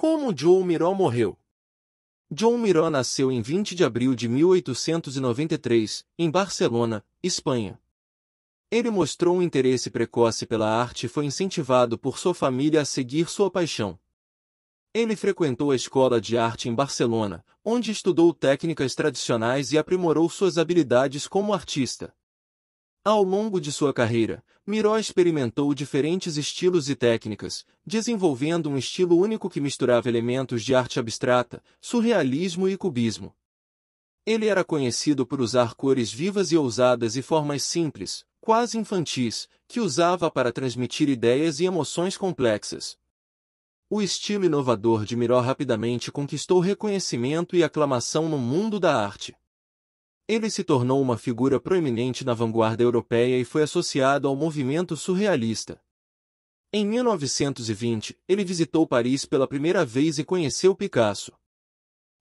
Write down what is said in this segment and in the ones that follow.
Como João Miró morreu? João Miró nasceu em 20 de abril de 1893, em Barcelona, Espanha. Ele mostrou um interesse precoce pela arte e foi incentivado por sua família a seguir sua paixão. Ele frequentou a escola de arte em Barcelona, onde estudou técnicas tradicionais e aprimorou suas habilidades como artista. Ao longo de sua carreira, Miró experimentou diferentes estilos e técnicas, desenvolvendo um estilo único que misturava elementos de arte abstrata, surrealismo e cubismo. Ele era conhecido por usar cores vivas e ousadas e formas simples, quase infantis, que usava para transmitir ideias e emoções complexas. O estilo inovador de Miró rapidamente conquistou reconhecimento e aclamação no mundo da arte. Ele se tornou uma figura proeminente na vanguarda europeia e foi associado ao movimento surrealista. Em 1920, ele visitou Paris pela primeira vez e conheceu Picasso.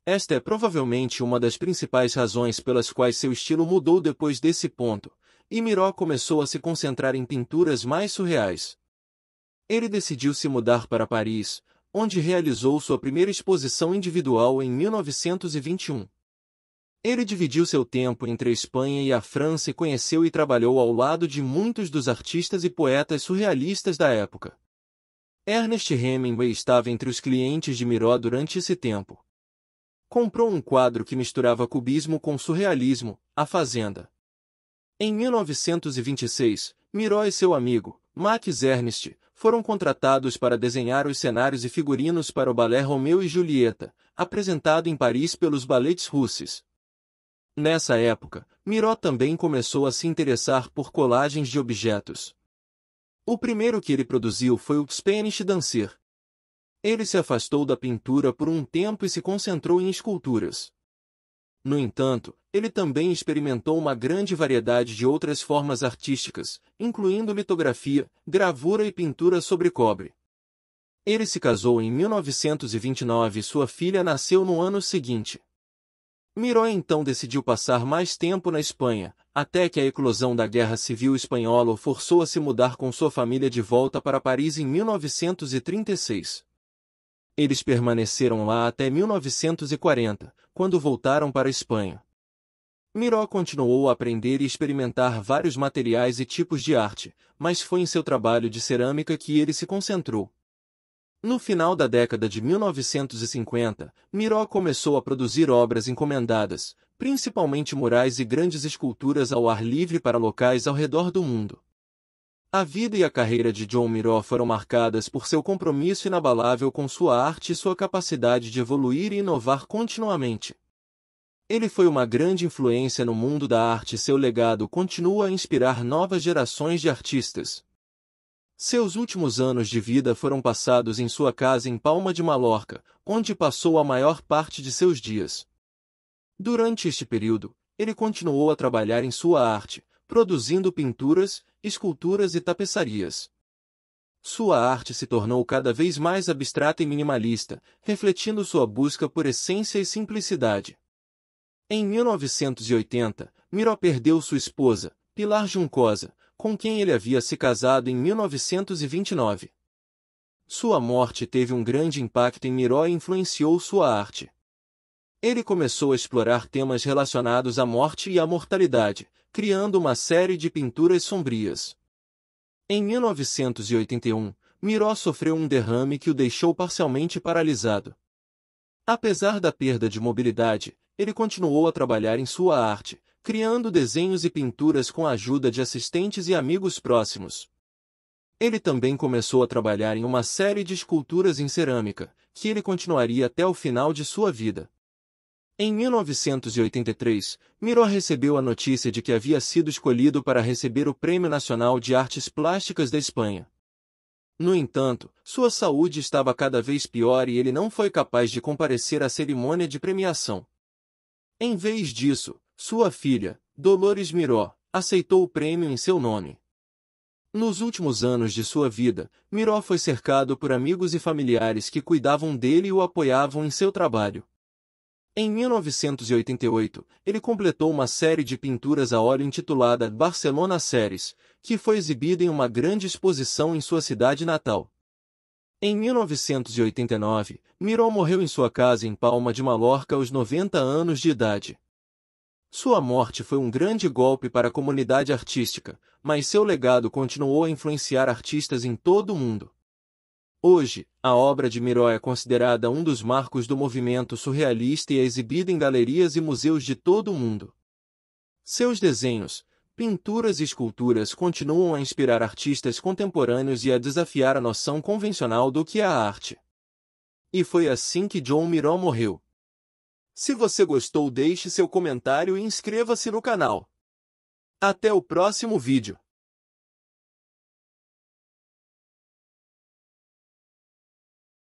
Esta é provavelmente uma das principais razões pelas quais seu estilo mudou depois desse ponto, e Miró começou a se concentrar em pinturas mais surreais. Ele decidiu se mudar para Paris, onde realizou sua primeira exposição individual em 1921. Ele dividiu seu tempo entre a Espanha e a França e conheceu e trabalhou ao lado de muitos dos artistas e poetas surrealistas da época. Ernest Hemingway estava entre os clientes de Miró durante esse tempo. Comprou um quadro que misturava cubismo com surrealismo, A Fazenda. Em 1926, Miró e seu amigo, Max Ernst, foram contratados para desenhar os cenários e figurinos para o balé Romeu e Julieta, apresentado em Paris pelos Ballets Russes. Nessa época, Miró também começou a se interessar por colagens de objetos. O primeiro que ele produziu foi o Spanish Dancer. Ele se afastou da pintura por um tempo e se concentrou em esculturas. No entanto, ele também experimentou uma grande variedade de outras formas artísticas, incluindo litografia, gravura e pintura sobre cobre. Ele se casou em 1929 e sua filha nasceu no ano seguinte. Miró então decidiu passar mais tempo na Espanha, até que a eclosão da Guerra Civil Espanhola o forçou a se mudar com sua família de volta para Paris em 1936. Eles permaneceram lá até 1940, quando voltaram para a Espanha. Miró continuou a aprender e experimentar vários materiais e tipos de arte, mas foi em seu trabalho de cerâmica que ele se concentrou. No final da década de 1950, Miró começou a produzir obras encomendadas, principalmente murais e grandes esculturas ao ar livre para locais ao redor do mundo. A vida e a carreira de John Miró foram marcadas por seu compromisso inabalável com sua arte e sua capacidade de evoluir e inovar continuamente. Ele foi uma grande influência no mundo da arte e seu legado continua a inspirar novas gerações de artistas, seus últimos anos de vida foram passados em sua casa em Palma de Mallorca, onde passou a maior parte de seus dias. Durante este período, ele continuou a trabalhar em sua arte, produzindo pinturas, esculturas e tapeçarias. Sua arte se tornou cada vez mais abstrata e minimalista, refletindo sua busca por essência e simplicidade. Em 1980, Miró perdeu sua esposa, Pilar Juncosa, com quem ele havia se casado em 1929. Sua morte teve um grande impacto em Miró e influenciou sua arte. Ele começou a explorar temas relacionados à morte e à mortalidade, criando uma série de pinturas sombrias. Em 1981, Miró sofreu um derrame que o deixou parcialmente paralisado. Apesar da perda de mobilidade, ele continuou a trabalhar em sua arte, criando desenhos e pinturas com a ajuda de assistentes e amigos próximos. Ele também começou a trabalhar em uma série de esculturas em cerâmica, que ele continuaria até o final de sua vida. Em 1983, Miró recebeu a notícia de que havia sido escolhido para receber o Prêmio Nacional de Artes Plásticas da Espanha. No entanto, sua saúde estava cada vez pior e ele não foi capaz de comparecer à cerimônia de premiação. Em vez disso, sua filha, Dolores Miró, aceitou o prêmio em seu nome. Nos últimos anos de sua vida, Miró foi cercado por amigos e familiares que cuidavam dele e o apoiavam em seu trabalho. Em 1988, ele completou uma série de pinturas a óleo intitulada Barcelona Series, que foi exibida em uma grande exposição em sua cidade natal. Em 1989, Miró morreu em sua casa em Palma de Mallorca aos 90 anos de idade. Sua morte foi um grande golpe para a comunidade artística, mas seu legado continuou a influenciar artistas em todo o mundo. Hoje, a obra de Miró é considerada um dos marcos do movimento surrealista e é exibida em galerias e museus de todo o mundo. Seus desenhos, pinturas e esculturas continuam a inspirar artistas contemporâneos e a desafiar a noção convencional do que é a arte. E foi assim que John Miró morreu, se você gostou deixe seu comentário e inscreva-se no canal. Até o próximo vídeo.